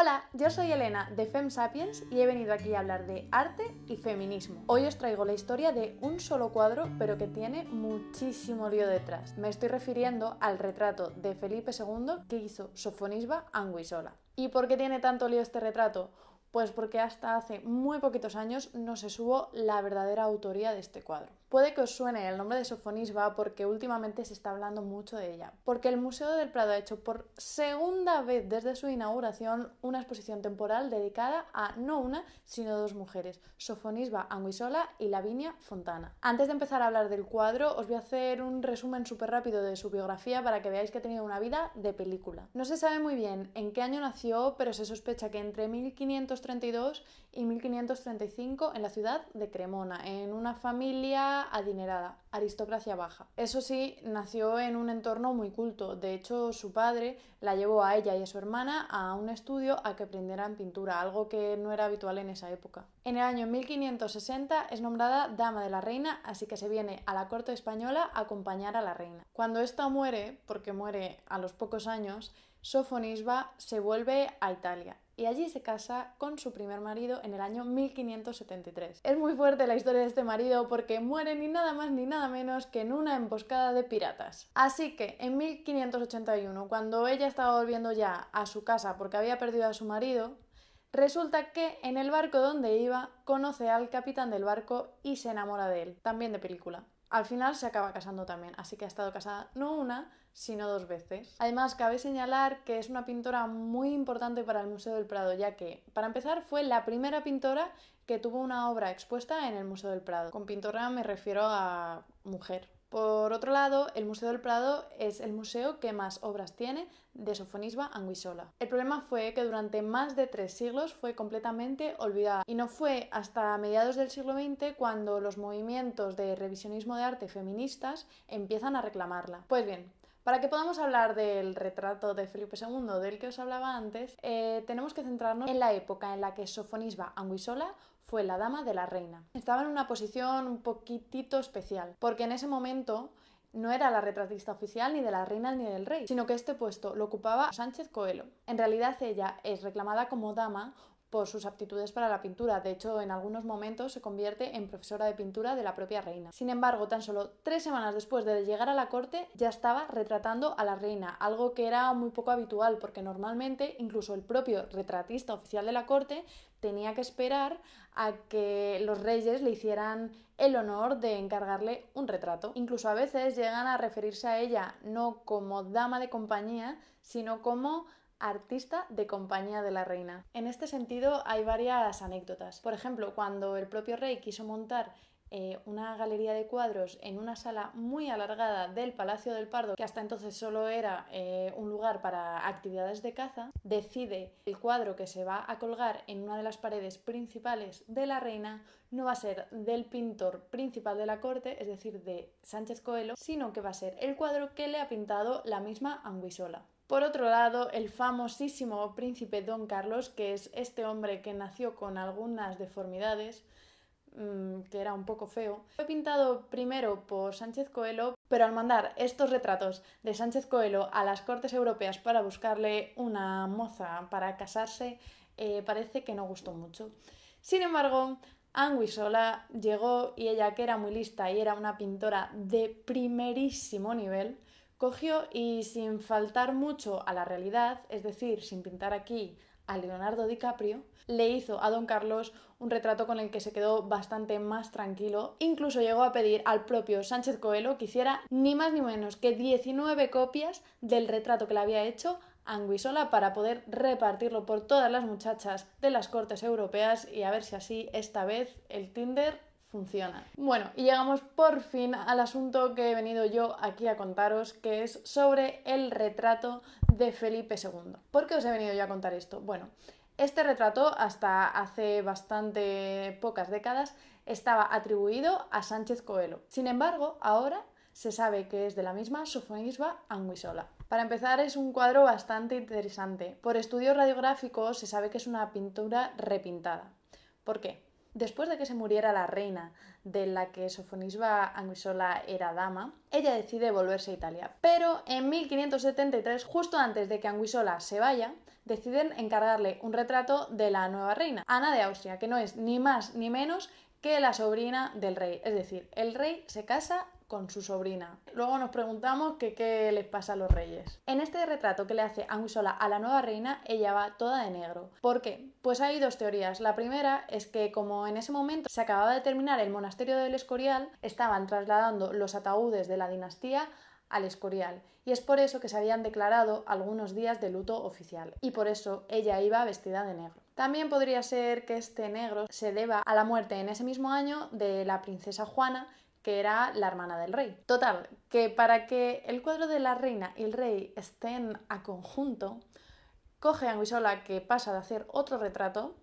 Hola, yo soy Elena de Fem Sapiens y he venido aquí a hablar de arte y feminismo. Hoy os traigo la historia de un solo cuadro, pero que tiene muchísimo lío detrás. Me estoy refiriendo al retrato de Felipe II que hizo Sofonisba Anguisola. ¿Y por qué tiene tanto lío este retrato? Pues porque hasta hace muy poquitos años no se supo la verdadera autoría de este cuadro. Puede que os suene el nombre de Sofonisba porque últimamente se está hablando mucho de ella, porque el Museo del Prado ha hecho por segunda vez desde su inauguración una exposición temporal dedicada a no una, sino dos mujeres, Sofonisba Anguisola y Lavinia Fontana. Antes de empezar a hablar del cuadro, os voy a hacer un resumen súper rápido de su biografía para que veáis que ha tenido una vida de película. No se sabe muy bien en qué año nació, pero se sospecha que entre 1532 y 1535 en la ciudad de Cremona, en una familia adinerada, aristocracia baja. Eso sí, nació en un entorno muy culto. De hecho, su padre la llevó a ella y a su hermana a un estudio a que aprendieran pintura, algo que no era habitual en esa época. En el año 1560 es nombrada dama de la reina, así que se viene a la corte española a acompañar a la reina. Cuando ésta muere, porque muere a los pocos años, Sofonisba se vuelve a Italia y allí se casa con su primer marido en el año 1573. Es muy fuerte la historia de este marido porque muere ni nada más ni nada menos que en una emboscada de piratas. Así que en 1581, cuando ella estaba volviendo ya a su casa porque había perdido a su marido, Resulta que en el barco donde iba conoce al capitán del barco y se enamora de él, también de película al final se acaba casando también, así que ha estado casada no una, sino dos veces. Además, cabe señalar que es una pintora muy importante para el Museo del Prado, ya que, para empezar, fue la primera pintora que tuvo una obra expuesta en el Museo del Prado. Con pintora me refiero a mujer, por otro lado, el Museo del Prado es el museo que más obras tiene de Sofonisba Anguissola. El problema fue que durante más de tres siglos fue completamente olvidada y no fue hasta mediados del siglo XX cuando los movimientos de revisionismo de arte feministas empiezan a reclamarla. Pues bien, para que podamos hablar del retrato de Felipe II del que os hablaba antes, eh, tenemos que centrarnos en la época en la que Sofonisba Anguissola fue la dama de la reina. Estaba en una posición un poquitito especial, porque en ese momento no era la retratista oficial ni de la reina ni del rey, sino que este puesto lo ocupaba Sánchez Coelho. En realidad ella es reclamada como dama por sus aptitudes para la pintura. De hecho, en algunos momentos se convierte en profesora de pintura de la propia reina. Sin embargo, tan solo tres semanas después de llegar a la corte ya estaba retratando a la reina, algo que era muy poco habitual porque normalmente incluso el propio retratista oficial de la corte tenía que esperar a que los reyes le hicieran el honor de encargarle un retrato. Incluso a veces llegan a referirse a ella no como dama de compañía, sino como artista de compañía de la reina. En este sentido hay varias anécdotas. Por ejemplo, cuando el propio rey quiso montar eh, una galería de cuadros en una sala muy alargada del Palacio del Pardo, que hasta entonces solo era eh, un lugar para actividades de caza, decide el cuadro que se va a colgar en una de las paredes principales de la reina no va a ser del pintor principal de la corte, es decir, de Sánchez Coelho, sino que va a ser el cuadro que le ha pintado la misma Anguisola. Por otro lado, el famosísimo príncipe Don Carlos, que es este hombre que nació con algunas deformidades, mm, que era un poco feo, fue pintado primero por Sánchez Coelho, pero al mandar estos retratos de Sánchez Coelho a las Cortes Europeas para buscarle una moza para casarse, eh, parece que no gustó mucho. Sin embargo, Anguisola llegó y ella, que era muy lista y era una pintora de primerísimo nivel, cogió y sin faltar mucho a la realidad, es decir, sin pintar aquí a Leonardo DiCaprio, le hizo a don Carlos un retrato con el que se quedó bastante más tranquilo. Incluso llegó a pedir al propio Sánchez Coelho que hiciera ni más ni menos que 19 copias del retrato que le había hecho Anguisola para poder repartirlo por todas las muchachas de las cortes europeas y a ver si así esta vez el Tinder funcionan. Bueno, y llegamos por fin al asunto que he venido yo aquí a contaros, que es sobre el retrato de Felipe II. ¿Por qué os he venido yo a contar esto? Bueno, este retrato hasta hace bastante pocas décadas estaba atribuido a Sánchez Coelho. Sin embargo, ahora se sabe que es de la misma Sofonisba Anguisola. Para empezar, es un cuadro bastante interesante. Por estudios radiográficos se sabe que es una pintura repintada. ¿Por qué? Después de que se muriera la reina de la que Sofonisba Anguissola era dama, ella decide volverse a Italia. Pero en 1573, justo antes de que Anguissola se vaya, deciden encargarle un retrato de la nueva reina, Ana de Austria, que no es ni más ni menos que la sobrina del rey. Es decir, el rey se casa con su sobrina. Luego nos preguntamos qué les pasa a los reyes. En este retrato que le hace Angusola a la nueva reina, ella va toda de negro. ¿Por qué? Pues hay dos teorías. La primera es que como en ese momento se acababa de terminar el monasterio del Escorial, estaban trasladando los ataúdes de la dinastía al Escorial, y es por eso que se habían declarado algunos días de luto oficial, y por eso ella iba vestida de negro. También podría ser que este negro se deba a la muerte en ese mismo año de la princesa Juana, que era la hermana del rey. Total, que para que el cuadro de la reina y el rey estén a conjunto, coge a Anguisola que pasa de hacer otro retrato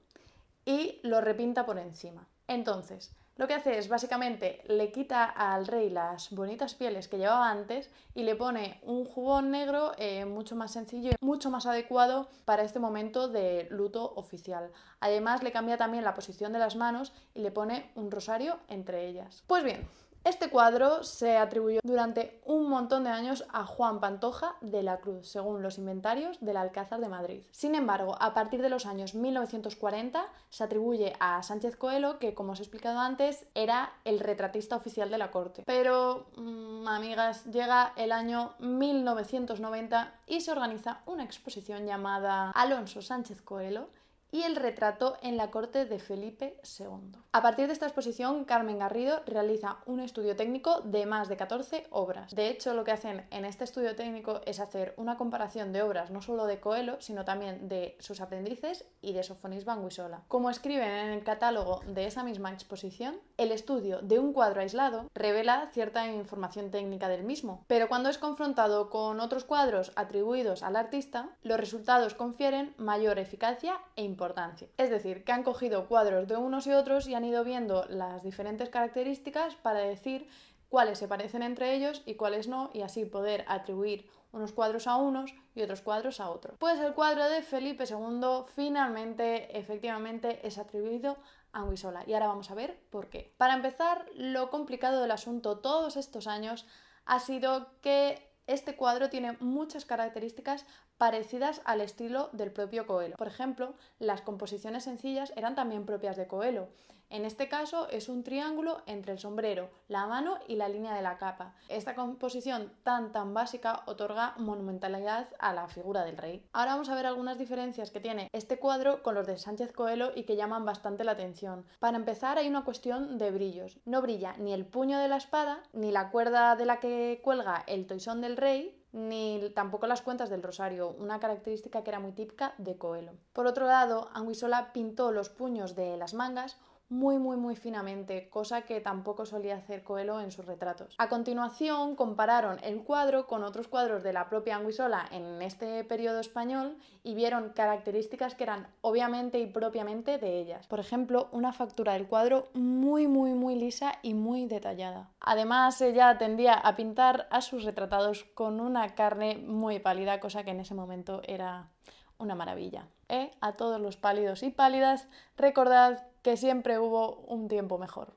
y lo repinta por encima. Entonces, lo que hace es básicamente le quita al rey las bonitas pieles que llevaba antes y le pone un jubón negro eh, mucho más sencillo y mucho más adecuado para este momento de luto oficial. Además le cambia también la posición de las manos y le pone un rosario entre ellas. Pues bien, este cuadro se atribuyó durante un montón de años a Juan Pantoja de la Cruz, según los inventarios del Alcázar de Madrid. Sin embargo, a partir de los años 1940 se atribuye a Sánchez Coelho, que como os he explicado antes, era el retratista oficial de la corte. Pero, mm, amigas, llega el año 1990 y se organiza una exposición llamada Alonso Sánchez Coelho y el retrato en la corte de Felipe II. A partir de esta exposición, Carmen Garrido realiza un estudio técnico de más de 14 obras. De hecho, lo que hacen en este estudio técnico es hacer una comparación de obras no solo de Coelho, sino también de sus aprendices y de Sofonis Banguisola. Como escriben en el catálogo de esa misma exposición, el estudio de un cuadro aislado revela cierta información técnica del mismo, pero cuando es confrontado con otros cuadros atribuidos al artista, los resultados confieren mayor eficacia e importancia importancia. Es decir, que han cogido cuadros de unos y otros y han ido viendo las diferentes características para decir cuáles se parecen entre ellos y cuáles no, y así poder atribuir unos cuadros a unos y otros cuadros a otros. Pues el cuadro de Felipe II finalmente, efectivamente, es atribuido a Anguissola. Y ahora vamos a ver por qué. Para empezar, lo complicado del asunto todos estos años ha sido que este cuadro tiene muchas características parecidas al estilo del propio Coelho. Por ejemplo, las composiciones sencillas eran también propias de Coelho. En este caso es un triángulo entre el sombrero, la mano y la línea de la capa. Esta composición tan tan básica otorga monumentalidad a la figura del rey. Ahora vamos a ver algunas diferencias que tiene este cuadro con los de Sánchez Coelho y que llaman bastante la atención. Para empezar hay una cuestión de brillos. No brilla ni el puño de la espada, ni la cuerda de la que cuelga el toisón del rey, ni tampoco las cuentas del Rosario, una característica que era muy típica de Coelho. Por otro lado, Anguisola pintó los puños de las mangas muy muy muy finamente, cosa que tampoco solía hacer Coelho en sus retratos. A continuación compararon el cuadro con otros cuadros de la propia Anguisola en este periodo español y vieron características que eran obviamente y propiamente de ellas. Por ejemplo, una factura del cuadro muy muy muy lisa y muy detallada. Además, ella tendía a pintar a sus retratados con una carne muy pálida, cosa que en ese momento era una maravilla. ¿Eh? A todos los pálidos y pálidas, recordad que siempre hubo un tiempo mejor.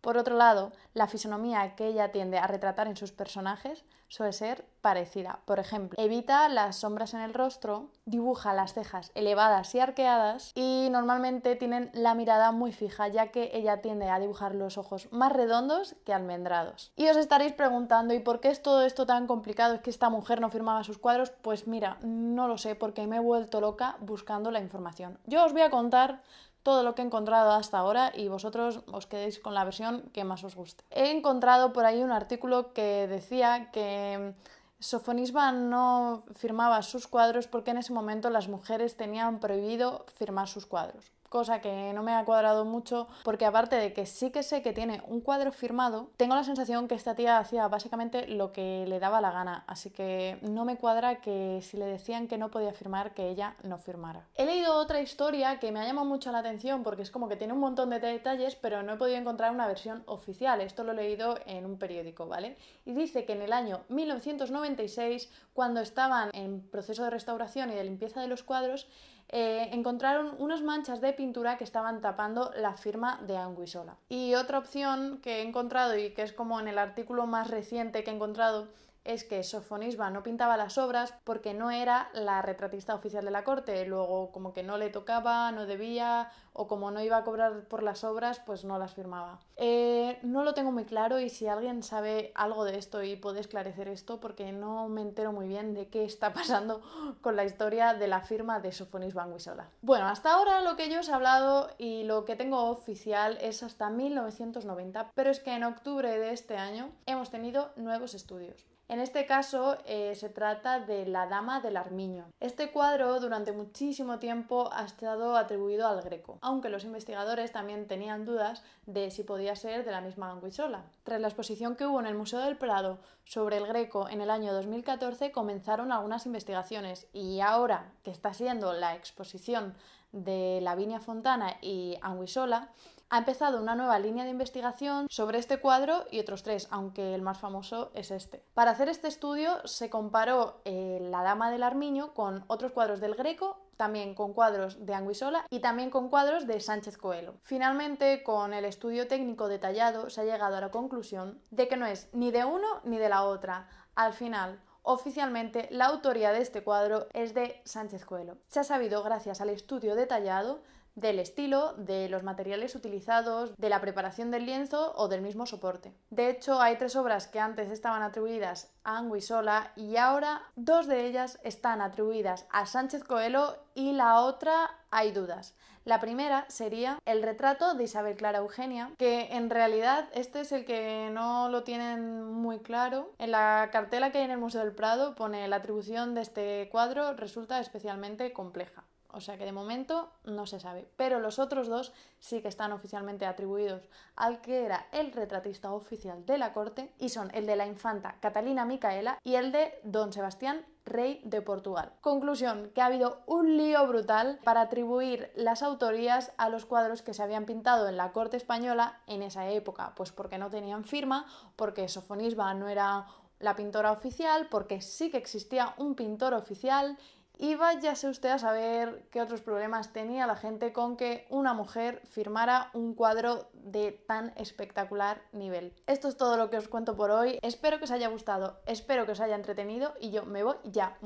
Por otro lado, la fisonomía que ella tiende a retratar en sus personajes suele ser parecida. Por ejemplo, evita las sombras en el rostro, dibuja las cejas elevadas y arqueadas y normalmente tienen la mirada muy fija ya que ella tiende a dibujar los ojos más redondos que almendrados. Y os estaréis preguntando, ¿y por qué es todo esto tan complicado? ¿Es que esta mujer no firmaba sus cuadros? Pues mira, no lo sé porque me he vuelto loca buscando la información. Yo os voy a contar todo lo que he encontrado hasta ahora y vosotros os quedéis con la versión que más os guste. He encontrado por ahí un artículo que decía que mm, Sofonisba no firmaba sus cuadros porque en ese momento las mujeres tenían prohibido firmar sus cuadros cosa que no me ha cuadrado mucho, porque aparte de que sí que sé que tiene un cuadro firmado, tengo la sensación que esta tía hacía básicamente lo que le daba la gana, así que no me cuadra que si le decían que no podía firmar, que ella no firmara. He leído otra historia que me ha llamado mucho la atención porque es como que tiene un montón de detalles, pero no he podido encontrar una versión oficial. Esto lo he leído en un periódico, ¿vale? Y dice que en el año 1996, cuando estaban en proceso de restauración y de limpieza de los cuadros, eh, encontraron unas manchas de que estaban tapando la firma de Anguisola. Y otra opción que he encontrado y que es como en el artículo más reciente que he encontrado es que Sofonisba no pintaba las obras porque no era la retratista oficial de la corte, luego como que no le tocaba, no debía, o como no iba a cobrar por las obras, pues no las firmaba. Eh, no lo tengo muy claro y si alguien sabe algo de esto y puede esclarecer esto, porque no me entero muy bien de qué está pasando con la historia de la firma de Sofonisba Anguissola. Bueno, hasta ahora lo que yo os he hablado y lo que tengo oficial es hasta 1990, pero es que en octubre de este año hemos tenido nuevos estudios. En este caso eh, se trata de La Dama del Armiño. Este cuadro durante muchísimo tiempo ha estado atribuido al Greco, aunque los investigadores también tenían dudas de si podía ser de la misma Anguissola. Tras la exposición que hubo en el Museo del Prado sobre el Greco en el año 2014 comenzaron algunas investigaciones y ahora que está siendo la exposición de Lavinia Fontana y Anguissola, ha empezado una nueva línea de investigación sobre este cuadro y otros tres, aunque el más famoso es este. Para hacer este estudio se comparó eh, La Dama del Armiño con otros cuadros del Greco también con cuadros de Anguisola y también con cuadros de Sánchez Coelho. Finalmente, con el estudio técnico detallado, se ha llegado a la conclusión de que no es ni de uno ni de la otra. Al final, Oficialmente, la autoría de este cuadro es de Sánchez Coelho. Se ha sabido, gracias al estudio detallado, del estilo, de los materiales utilizados, de la preparación del lienzo o del mismo soporte. De hecho, hay tres obras que antes estaban atribuidas a Anguisola y ahora dos de ellas están atribuidas a Sánchez Coelho y la otra hay dudas. La primera sería el retrato de Isabel Clara Eugenia, que en realidad este es el que no lo tienen muy claro. En la cartela que hay en el Museo del Prado pone la atribución de este cuadro resulta especialmente compleja. O sea que de momento no se sabe. Pero los otros dos sí que están oficialmente atribuidos al que era el retratista oficial de la corte y son el de la infanta Catalina Micaela y el de don Sebastián rey de Portugal. Conclusión, que ha habido un lío brutal para atribuir las autorías a los cuadros que se habían pintado en la corte española en esa época, pues porque no tenían firma, porque Sofonisba no era la pintora oficial, porque sí que existía un pintor oficial y váyase usted a saber qué otros problemas tenía la gente con que una mujer firmara un cuadro de tan espectacular nivel. Esto es todo lo que os cuento por hoy. Espero que os haya gustado, espero que os haya entretenido y yo me voy ya.